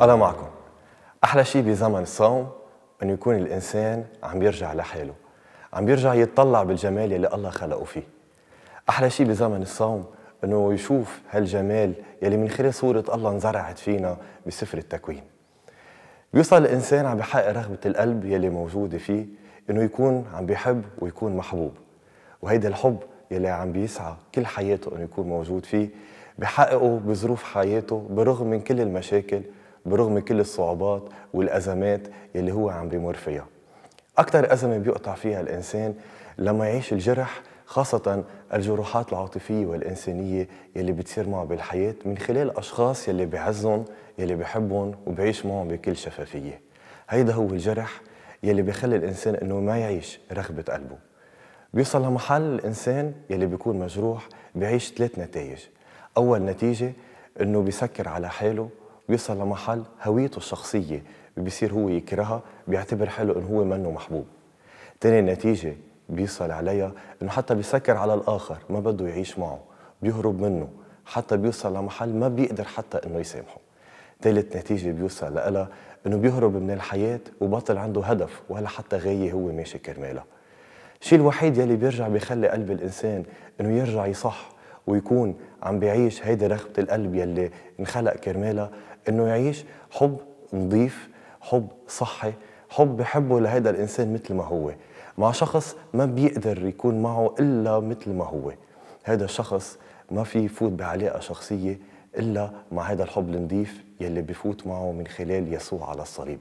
أنا معكم أحلى شيء بزمن الصوم أنه يكون الإنسان عم يرجع لحاله عم يرجع يتطلع بالجمال يلي الله خلقه فيه أحلى شيء بزمن الصوم أنه يشوف هالجمال يلي من خلال صورة الله انزرعت فينا بسفر التكوين بيوصل الإنسان عم بحقق رغبة القلب يلي موجودة فيه أنه يكون عم بيحب ويكون محبوب وهيدا الحب يلي عم بيسعى كل حياته أنه يكون موجود فيه بحققه بظروف حياته برغم من كل المشاكل برغم كل الصعوبات والأزمات يلي هو عم بيمر فيها أكثر أزمة بيقطع فيها الإنسان لما يعيش الجرح خاصة الجروحات العاطفية والإنسانية يلي بتصير معه بالحياة من خلال أشخاص يلي بعزهم يلي بحبهم وبعيش معهم بكل شفافية هيدا هو الجرح يلي بيخلي الإنسان إنه ما يعيش رغبة قلبه بيوصل لمحل الإنسان يلي بيكون مجروح بيعيش ثلاث نتائج أول نتيجة إنه بيسكر على حاله بيوصل لمحل هويته الشخصيه بيصير هو يكرهها بيعتبر حاله انه هو منه محبوب تاني نتيجه بيصل عليها انه حتى بيسكر على الاخر ما بده يعيش معه بيهرب منه حتى بيوصل لمحل ما بيقدر حتى انه يسامحه ثالث نتيجة بيوصل لها انه بيهرب من الحياة وبطل عنده هدف ولا حتى غاية هو ماشي كرمالها الشيء الوحيد يلي بيرجع بيخلي قلب الانسان انه يرجع يصح ويكون عم بيعيش هيدي رغبة القلب يلي انخلق كرمالها انه يعيش حب نظيف حب صحي حب بحبه لهيدا الانسان مثل ما هو مع شخص ما بيقدر يكون معه الا مثل ما هو هذا الشخص ما في يفوت بعلاقه شخصيه الا مع هذا الحب النظيف يلي بفوت معه من خلال يسوع على الصليب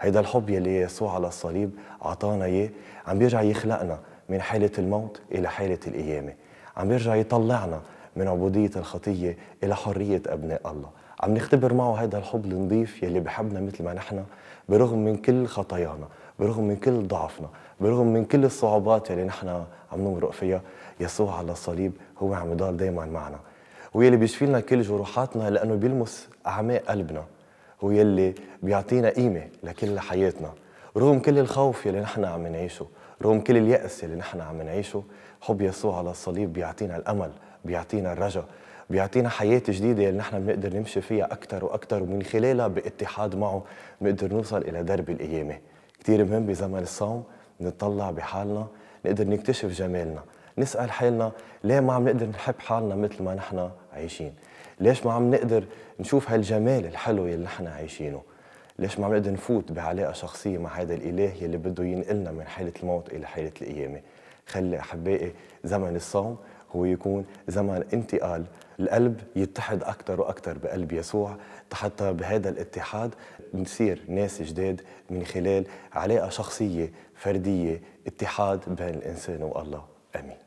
هيدا الحب يلي يسوع على الصليب عطانا اياه عم بيرجع يخلقنا من حاله الموت الى حاله القيامه عم يرجع يطلعنا من عبودية الخطية إلى حرية أبناء الله عم نختبر معه هذا الحب النظيف يلي بحبنا مثل ما نحن برغم من كل خطايانا برغم من كل ضعفنا برغم من كل الصعوبات يلي نحن عم نمرق فيها يسوع على الصليب هو عم يضل دايما معنا هو يلي بيشفي لنا كل جروحاتنا لأنه بيلمس أعماق قلبنا هو يلي بيعطينا قيمة لكل حياتنا رغم كل الخوف يلي نحن عم نعيشه رغم كل اليأس اللي نحن عم نعيشه حب يسوع على الصليب بيعطينا الأمل بيعطينا الرجاء بيعطينا حياة جديدة اللي نحن بنقدر نمشي فيها أكثر وأكثر ومن خلالها باتحاد معه بنقدر نوصل إلى درب القيامة كثير مهم بزمن الصوم نطلع بحالنا نقدر نكتشف جمالنا نسأل حالنا ليه ما عم نقدر نحب حالنا مثل ما نحن عايشين ليش ما عم نقدر نشوف هالجمال الحلو اللي نحن عايشينه ليش ما عم نقدر نفوت بعلاقه شخصيه مع هذا الاله يلي بده ينقلنا من حاله الموت الى حاله القيامه خلي احبائي زمن الصوم هو يكون زمن انتقال القلب يتحد أكثر وأكثر بقلب يسوع حتى بهذا الاتحاد نصير ناس جداد من خلال علاقة شخصية فردية اتحاد بين الإنسان والله آمين